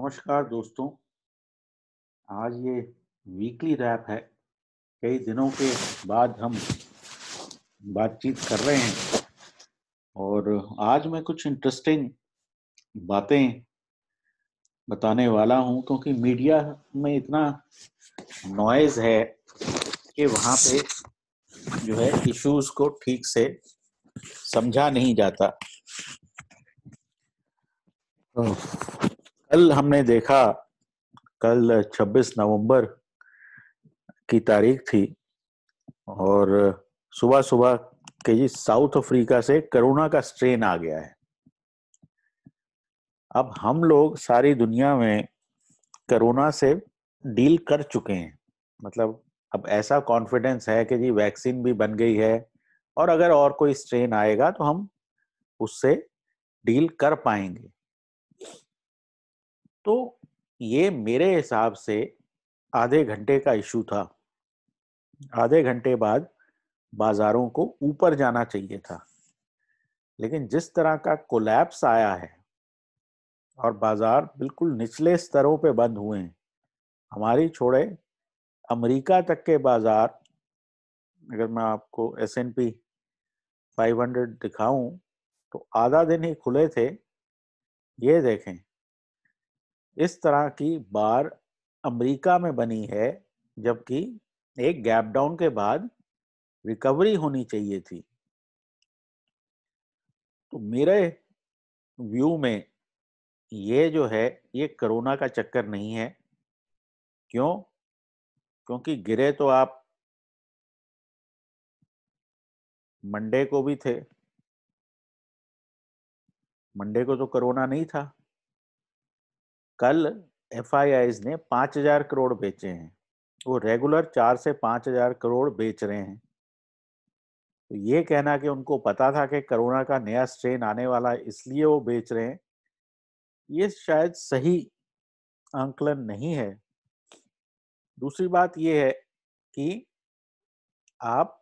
नमस्कार दोस्तों आज ये वीकली रैप है कई दिनों के बाद हम बातचीत कर रहे हैं और आज मैं कुछ इंटरेस्टिंग बातें बताने वाला हूं क्योंकि मीडिया में इतना नॉइज है कि वहां पे जो है इश्यूज को ठीक से समझा नहीं जाता तो कल हमने देखा कल 26 नवंबर की तारीख थी और सुबह सुबह के जी साउथ अफ्रीका से कोरोना का स्ट्रेन आ गया है अब हम लोग सारी दुनिया में कोरोना से डील कर चुके हैं मतलब अब ऐसा कॉन्फिडेंस है कि जी वैक्सीन भी बन गई है और अगर और कोई स्ट्रेन आएगा तो हम उससे डील कर पाएंगे तो ये मेरे हिसाब से आधे घंटे का इशू था आधे घंटे बाद बाजारों को ऊपर जाना चाहिए था लेकिन जिस तरह का कोलैप्स आया है और बाजार बिल्कुल निचले स्तरों पे बंद हुए हैं हमारी छोड़े अमेरिका तक के बाजार अगर मैं आपको S N P five hundred दिखाऊँ तो आधा दिन ही खुले थे ये देखें इस तरह की बार अमेरिका में बनी है जबकि एक गैप डाउन के बाद रिकवरी होनी चाहिए थी तो मेरे व्यू में ये जो है ये कोरोना का चक्कर नहीं है क्यों क्योंकि गिरे तो आप मंडे को भी थे मंडे को तो कोरोना नहीं था कल एफ ने पाँच हजार करोड़ बेचे हैं वो रेगुलर चार से पाँच हजार करोड़ बेच रहे हैं तो ये कहना कि उनको पता था कि कोरोना का नया स्ट्रेन आने वाला है इसलिए वो बेच रहे हैं ये शायद सही आंकलन नहीं है दूसरी बात ये है कि आप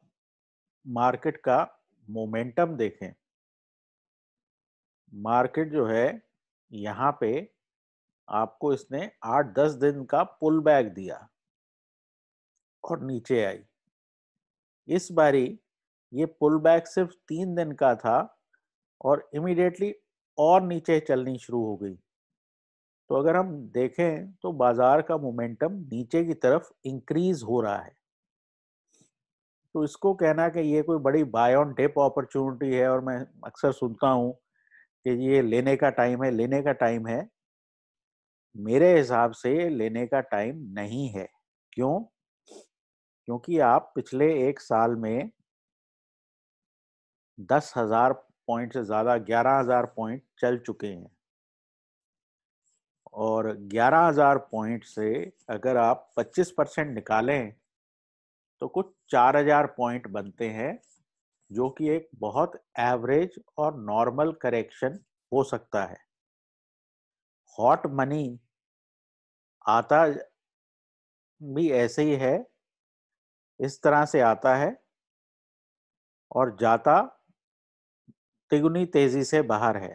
मार्केट का मोमेंटम देखें मार्केट जो है यहाँ पे आपको इसने आठ दस दिन का पुल बैक दिया और नीचे आई इस बारी ये पुल बैक सिर्फ तीन दिन का था और इमिडिएटली और नीचे चलनी शुरू हो गई तो अगर हम देखें तो बाजार का मोमेंटम नीचे की तरफ इंक्रीज हो रहा है तो इसको कहना कि ये कोई बड़ी बाय ऑन डिप अपॉर्चुनिटी है और मैं अक्सर सुनता हूँ कि ये लेने का टाइम है लेने का टाइम है मेरे हिसाब से लेने का टाइम नहीं है क्यों क्योंकि आप पिछले एक साल में दस हजार पॉइंट से ज्यादा ग्यारह हजार पॉइंट चल चुके हैं और ग्यारह हजार पॉइंट से अगर आप पच्चीस परसेंट निकालें तो कुछ चार हजार पॉइंट बनते हैं जो कि एक बहुत एवरेज और नॉर्मल करेक्शन हो सकता है हॉट मनी आता भी ऐसे ही है इस तरह से आता है और जाता तिगुनी तेजी से बाहर है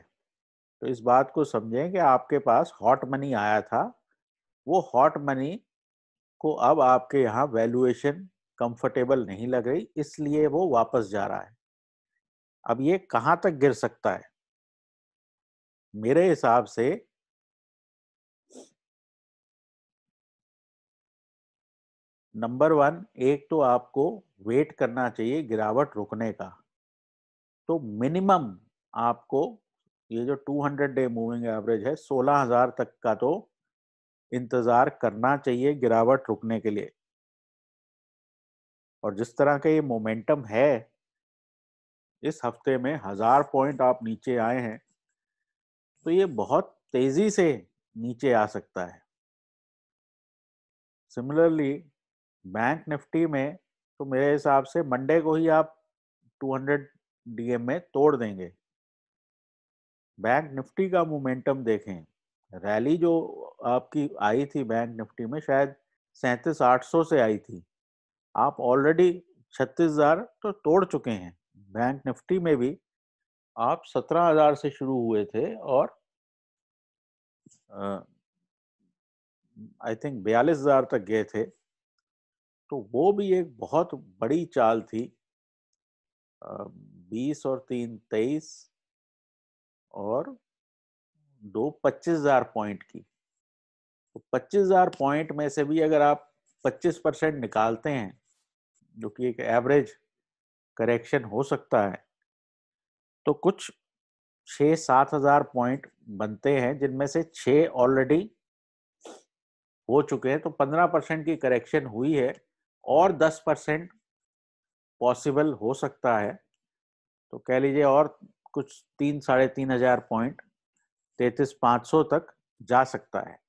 तो इस बात को समझें कि आपके पास हॉट मनी आया था वो हॉट मनी को अब आपके यहाँ वैल्यूएशन कंफर्टेबल नहीं लग रही इसलिए वो वापस जा रहा है अब ये कहाँ तक गिर सकता है मेरे हिसाब से नंबर वन एक तो आपको वेट करना चाहिए गिरावट रुकने का तो मिनिमम आपको ये जो 200 डे मूविंग एवरेज है 16000 तक का तो इंतज़ार करना चाहिए गिरावट रुकने के लिए और जिस तरह का ये मोमेंटम है इस हफ्ते में हज़ार पॉइंट आप नीचे आए हैं तो ये बहुत तेज़ी से नीचे आ सकता है सिमिलरली बैंक निफ्टी में तो मेरे हिसाब से मंडे को ही आप 200 डीएम में तोड़ देंगे बैंक निफ्टी का मोमेंटम देखें रैली जो आपकी आई थी बैंक निफ्टी में शायद सैंतीस आठ सौ से आई थी आप ऑलरेडी छत्तीस हजार तो तोड़ चुके हैं बैंक निफ्टी में भी आप सत्रह हजार से शुरू हुए थे और आई थिंक बयालीस हजार तक गए थे तो वो भी एक बहुत बड़ी चाल थी बीस और तीन तेईस और दो पच्चीस हजार पॉइंट की तो पच्चीस हजार पॉइंट में से भी अगर आप पच्चीस परसेंट निकालते हैं जो कि एक एवरेज करेक्शन हो सकता है तो कुछ छः सात हजार पॉइंट बनते हैं जिनमें से छः ऑलरेडी हो चुके हैं तो पंद्रह परसेंट की करेक्शन हुई है और 10 परसेंट पॉसिबल हो सकता है तो कह लीजिए और कुछ तीन साढ़े तीन हजार पॉइंट तैतीस पाँच सौ तक जा सकता है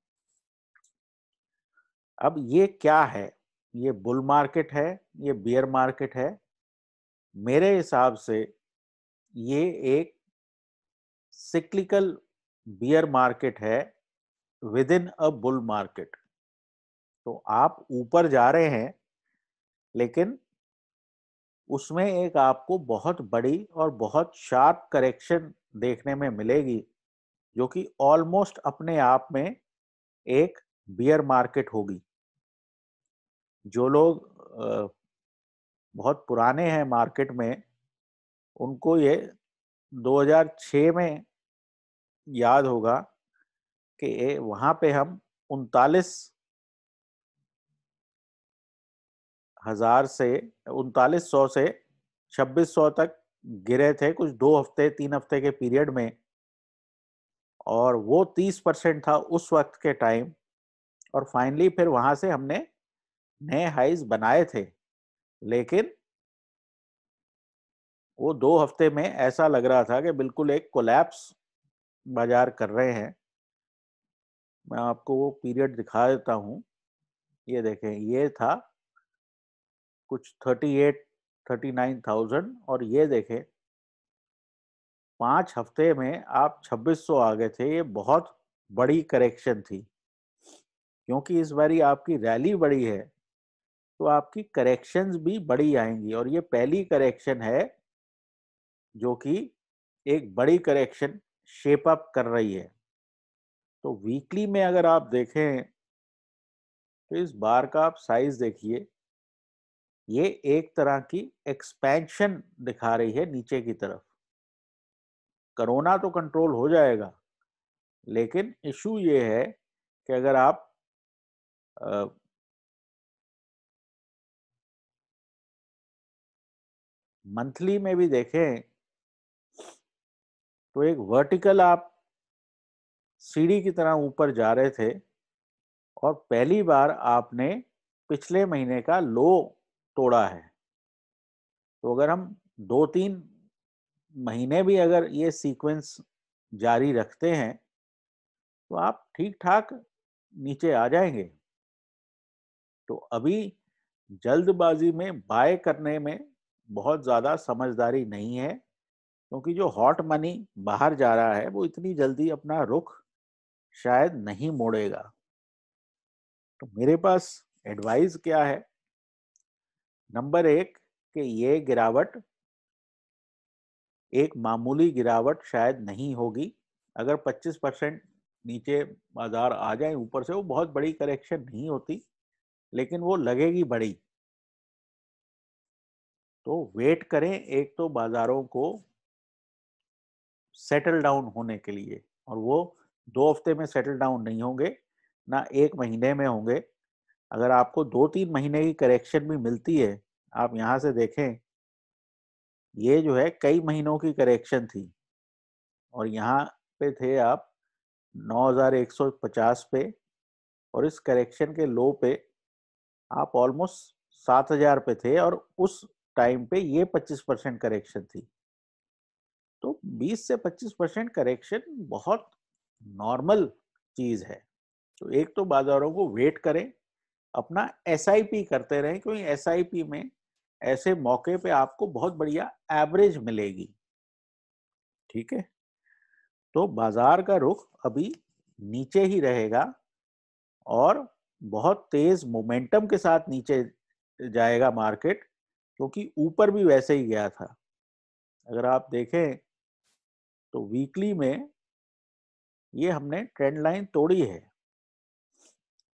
अब ये क्या है ये बुल मार्केट है ये बियर मार्केट है मेरे हिसाब से ये एक सिक्लिकल बियर मार्केट है within a bull market तो आप ऊपर जा रहे हैं लेकिन उसमें एक आपको बहुत बड़ी और बहुत शार्प करेक्शन देखने में मिलेगी जो कि ऑलमोस्ट अपने आप में एक बियर मार्केट होगी जो लोग बहुत पुराने हैं मार्केट में उनको ये 2006 में याद होगा कि वहाँ पे हम उनतालीस हजार से उनतालीस सौ से छब्बीस सौ तक गिरे थे कुछ दो हफ्ते तीन हफ्ते के पीरियड में और वो तीस परसेंट था उस वक्त के टाइम और फाइनली फिर वहाँ से हमने नए हाइज बनाए थे लेकिन वो दो हफ्ते में ऐसा लग रहा था कि बिल्कुल एक कोलैप्स बाजार कर रहे हैं मैं आपको वो पीरियड दिखा देता हूँ ये देखें ये था कुछ thirty eight thirty nine thousand और ये देखें पाँच हफ्ते में आप छब्बीस सौ आ गए थे ये बहुत बड़ी करेक्शन थी क्योंकि इस बारी आपकी रैली बड़ी है तो आपकी करेक्शंस भी बड़ी आएंगी और ये पहली करेक्शन है जो कि एक बड़ी करेक्शन शेप अप कर रही है तो वीकली में अगर आप देखें तो इस बार का आप साइज देखिए ये एक तरह की एक्सपेंशन दिखा रही है नीचे की तरफ करोना तो कंट्रोल हो जाएगा लेकिन इशू ये है कि अगर आप मंथली में भी देखें तो एक वर्टिकल आप सीढ़ी की तरह ऊपर जा रहे थे और पहली बार आपने पिछले महीने का लो तोड़ा है तो अगर हम दो तीन महीने भी अगर ये सीक्वेंस जारी रखते हैं तो आप ठीक ठाक नीचे आ जाएंगे तो अभी जल्दबाजी में बाय करने में बहुत ज़्यादा समझदारी नहीं है क्योंकि जो हॉट मनी बाहर जा रहा है वो इतनी जल्दी अपना रुख शायद नहीं मोड़ेगा तो मेरे पास एडवाइस क्या है नंबर एक कि ये गिरावट एक मामूली गिरावट शायद नहीं होगी अगर 25 परसेंट नीचे बाजार आ जाए ऊपर से वो बहुत बड़ी करेक्शन नहीं होती लेकिन वो लगेगी बड़ी तो वेट करें एक तो बाजारों को सेटल डाउन होने के लिए और वो दो हफ्ते में सेटल डाउन नहीं होंगे ना एक महीने में होंगे अगर आपको दो तीन महीने की करेक्शन भी मिलती है आप यहाँ से देखें ये जो है कई महीनों की करेक्शन थी और यहाँ पे थे आप 9150 पे और इस करेक्शन के लो पे आप ऑलमोस्ट 7000 पे थे और उस टाइम पे ये 25 परसेंट करेक्शन थी तो 20 से 25 परसेंट करेक्शन बहुत नॉर्मल चीज़ है तो एक तो बाज़ारों को वेट करें अपना एस करते रहे क्योंकि एस में ऐसे मौके पे आपको बहुत बढ़िया एवरेज मिलेगी ठीक है तो बाजार का रुख अभी नीचे ही रहेगा और बहुत तेज मोमेंटम के साथ नीचे जाएगा मार्केट क्योंकि ऊपर भी वैसे ही गया था अगर आप देखें तो वीकली में ये हमने ट्रेंड लाइन तोड़ी है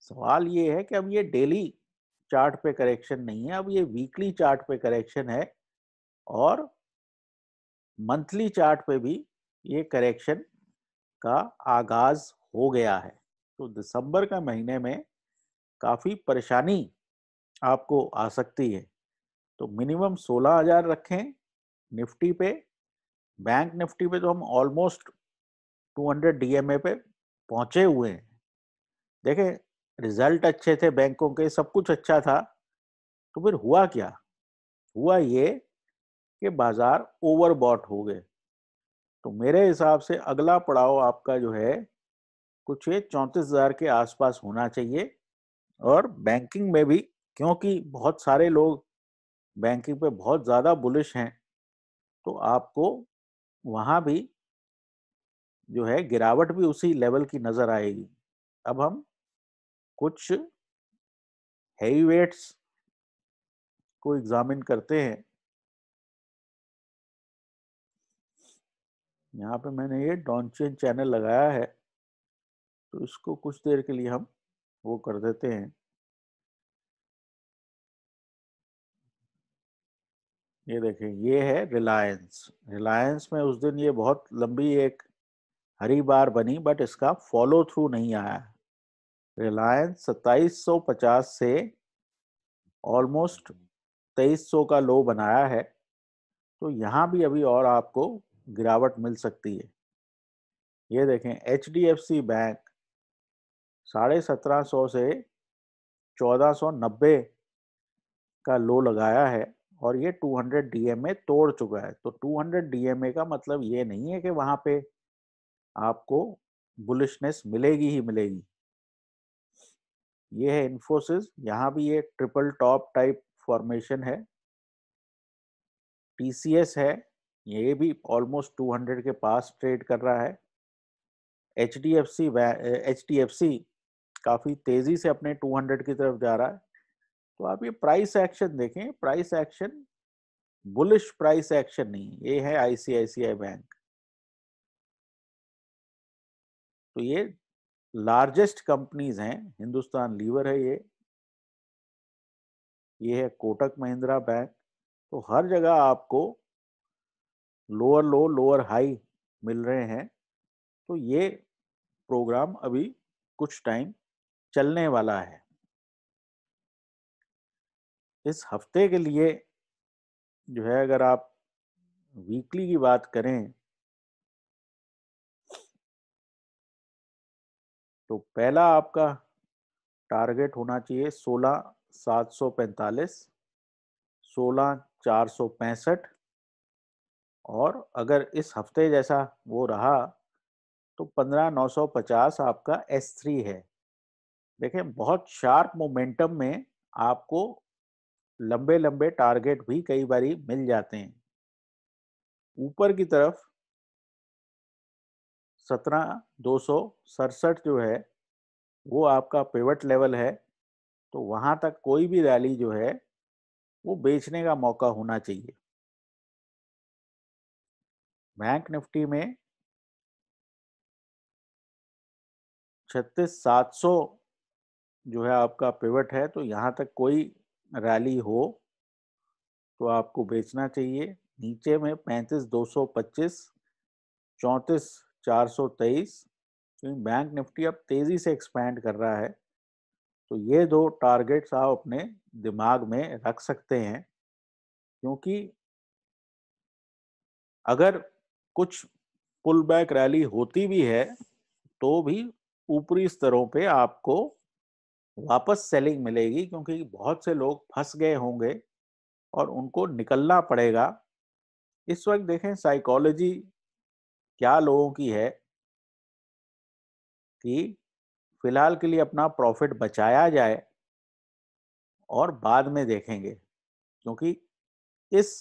सवाल ये है कि अब ये डेली चार्ट पे करेक्शन नहीं है अब ये वीकली चार्ट पे करेक्शन है और मंथली चार्ट पे भी ये करेक्शन का आगाज हो गया है तो दिसंबर का महीने में काफ़ी परेशानी आपको आ सकती है तो मिनिमम सोलह हजार रखें निफ्टी पे बैंक निफ्टी पे तो हम ऑलमोस्ट 200 डीएमए पे पहुंचे हुए हैं देखें रिजल्ट अच्छे थे बैंकों के सब कुछ अच्छा था तो फिर हुआ क्या हुआ ये कि बाजार ओवरबॉट हो गए तो मेरे हिसाब से अगला पड़ाव आपका जो है कुछ ये चौंतीस हजार के आसपास होना चाहिए और बैंकिंग में भी क्योंकि बहुत सारे लोग बैंकिंग पे बहुत ज़्यादा बुलिश हैं तो आपको वहाँ भी जो है गिरावट भी उसी लेवल की नज़र आएगी अब हम कुछ हैवी वेट्स को एग्जामिन करते हैं यहाँ पे मैंने ये डॉन्चेन चैनल लगाया है तो इसको कुछ देर के लिए हम वो कर देते हैं ये देखें ये है रिलायंस रिलायंस में उस दिन ये बहुत लंबी एक हरी बार बनी बट इसका फॉलो थ्रू नहीं आया रिलायंस 2750 से ऑलमोस्ट 2300 का लो बनाया है तो यहाँ भी अभी और आपको गिरावट मिल सकती है ये देखें H D F C bank साढ़े सत्रह सौ से चौदह सौ नब्बे का लो लगाया है और ये 200 डीएमए तोड़ चुका है तो 200 डीएमए का मतलब ये नहीं है कि वहाँ पे आपको बुलिशनेस मिलेगी ही मिलेगी ये है इन्फोसिस यहाँ भी ये ट्रिपल टॉप टाइप फॉर्मेशन है टीसीएस है ये भी ऑलमोस्ट 200 के पास ट्रेड कर रहा है H D F C H D F C काफ़ी तेज़ी से अपने 200 की तरफ जा रहा है तो आप ये प्राइस एक्शन देखें price action bullish price action नहीं ये है आईसीआईसीआई बैंक तो ये लार्जेस्ट कंपनीज हैं हिंदुस्तान लीवर है ये ये है कोटक महिंद्रा बैंक तो हर जगह आपको लोअर लो लोअर हाई मिल रहे हैं तो ये प्रोग्राम अभी कुछ टाइम चलने वाला है इस हफ्ते के लिए जो है अगर आप वीकली की बात करें तो पहला आपका टारगेट होना चाहिए सोलह सात सौ पैंतालीस सोलह चार सौ पैंसठ और अगर इस हफ्ते जैसा वो रहा तो पंद्रह नौ सौ पचास आपका एस थ्री है देखें बहुत शार्प मोमेंटम में आपको लंबे लंबे टारगेट भी कई बारी मिल जाते हैं ऊपर की तरफ सत्रह दो सौ सड़सठ जो है वो आपका पेवट लेवल है तो वहाँ तक कोई भी रैली जो है वो बेचने का मौका होना चाहिए बैंक निफ्टी में छत्तीस सात सौ जो है आपका पिवट है तो यहाँ तक कोई रैली हो तो आपको बेचना चाहिए नीचे में पैंतीस दो सौ पच्चीस चौंतीस 423 क्योंकि बैंक निफ्टी अब तेज़ी से एक्सपैंड कर रहा है तो ये दो टारगेट्स आप अपने दिमाग में रख सकते हैं क्योंकि अगर कुछ पुल बैक रैली होती भी है तो भी ऊपरी स्तरों पे आपको वापस सेलिंग मिलेगी क्योंकि बहुत से लोग फंस गए होंगे और उनको निकलना पड़ेगा इस वक्त देखें साइकोलॉजी क्या लोगों की है कि फिलहाल के लिए अपना प्रॉफिट बचाया जाए और बाद में देखेंगे क्योंकि इस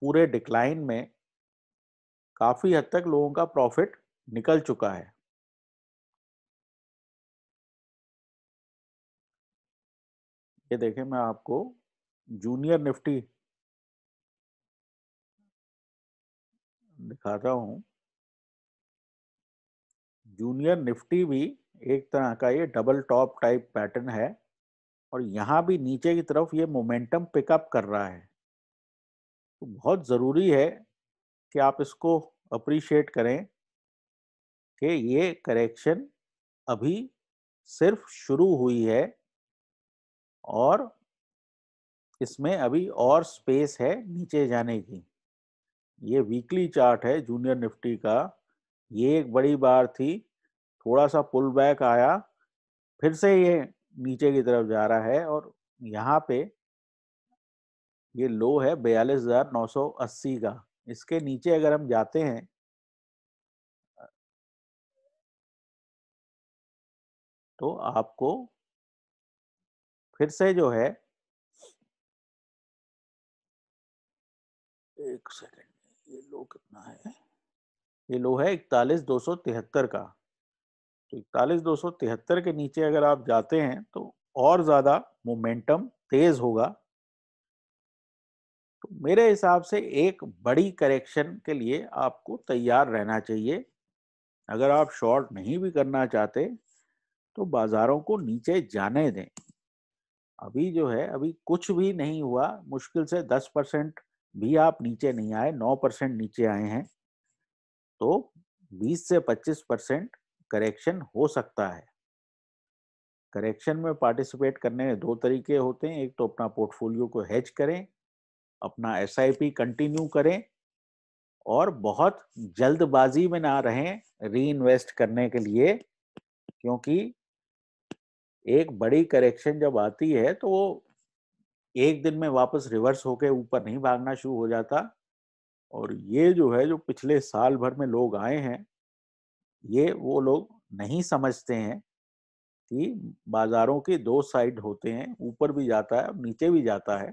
पूरे डिक्लाइन में काफ़ी हद तक लोगों का प्रॉफिट निकल चुका है ये देखें मैं आपको जूनियर निफ्टी दिखाता हूं जूनियर निफ्टी भी एक तरह का ये डबल टॉप टाइप पैटर्न है और यहाँ भी नीचे की तरफ ये मोमेंटम पिकअप कर रहा है तो बहुत ज़रूरी है कि आप इसको अप्रिशिएट करें कि ये करेक्शन अभी सिर्फ शुरू हुई है और इसमें अभी और स्पेस है नीचे जाने की ये वीकली चार्ट है जूनियर निफ्टी का ये एक बड़ी बार थी थोड़ा सा पुल बैक आया फिर से ये नीचे की तरफ जा रहा है और यहाँ पे ये लो है बयालीस हजार नौ सौ अस्सी का इसके नीचे अगर हम जाते हैं तो आपको फिर से जो है एक सेकेंड लो कितना है ये लो है इकतालीस दो सौ तिहत्तर का तो इकतालीस दो सौ तिहत्तर के नीचे अगर आप जाते हैं तो और ज़्यादा मोमेंटम तेज़ होगा तो मेरे हिसाब से एक बड़ी करेक्शन के लिए आपको तैयार रहना चाहिए अगर आप शॉर्ट नहीं भी करना चाहते तो बाज़ारों को नीचे जाने दें अभी जो है अभी कुछ भी नहीं हुआ मुश्किल से दस परसेंट भी आप नीचे नहीं आए नौ परसेंट नीचे आए हैं तो 20 से 25 परसेंट करेक्शन हो सकता है करेक्शन में पार्टिसिपेट करने में दो तरीके होते हैं एक तो अपना पोर्टफोलियो को हैच करें अपना एस कंटिन्यू करें और बहुत जल्दबाजी में ना रहें री इन्वेस्ट करने के लिए क्योंकि एक बड़ी करेक्शन जब आती है तो वो एक दिन में वापस रिवर्स होके ऊपर नहीं भागना शुरू हो जाता और ये जो है जो पिछले साल भर में लोग आए हैं ये वो लोग नहीं समझते हैं कि बाजारों के दो साइड होते हैं ऊपर भी जाता है नीचे भी जाता है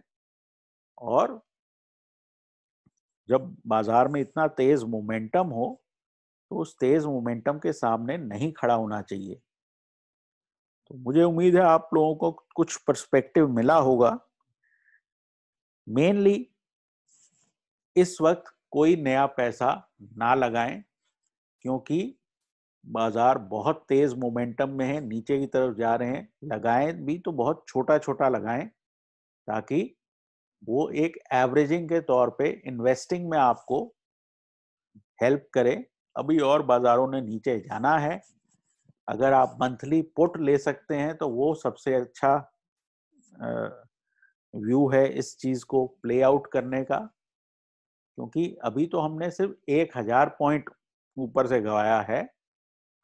और जब बाजार में इतना तेज मोमेंटम हो तो उस तेज मोमेंटम के सामने नहीं खड़ा होना चाहिए तो मुझे उम्मीद है आप लोगों को कुछ पर्सपेक्टिव मिला होगा मेनली इस वक्त कोई नया पैसा ना लगाएं क्योंकि बाजार बहुत तेज मोमेंटम में है नीचे की तरफ जा रहे हैं लगाएं भी तो बहुत छोटा छोटा लगाएं ताकि वो एक एवरेजिंग के तौर पे इन्वेस्टिंग में आपको हेल्प करे अभी और बाजारों ने नीचे जाना है अगर आप मंथली पुट ले सकते हैं तो वो सबसे अच्छा व्यू है इस चीज को प्ले आउट करने का क्योंकि अभी तो हमने सिर्फ एक हजार पॉइंट ऊपर से गवाया है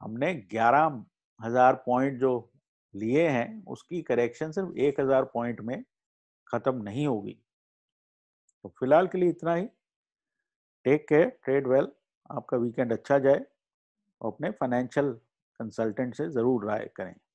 हमने ग्यारह हजार पॉइंट जो लिए हैं उसकी करेक्शन सिर्फ एक हजार पॉइंट में खत्म नहीं होगी तो फिलहाल के लिए इतना ही टेक केयर ट्रेड वेल आपका वीकेंड अच्छा जाए और अपने फाइनेंशियल कंसल्टेंट से ज़रूर राय करें